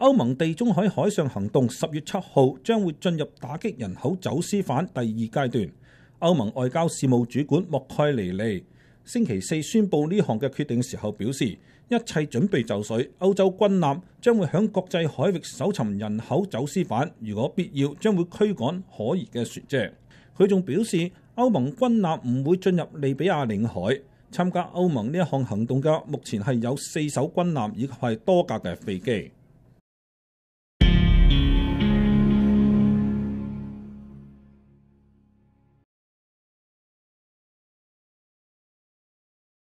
欧盟地中海海上行动十月七号将会进入打击人口走私犯第二阶段。欧盟外交事务主管莫盖尼利星期四宣布呢项嘅决定时候表示，一切准备就绪，欧洲军舰将会响国际海域搜寻人口走私犯，如果必要将会驱赶可疑嘅船只。佢仲表示，欧盟军舰唔会进入利比亚领海。参加欧盟呢一项行动嘅目前系有四艘军舰以及系多架嘅飞机。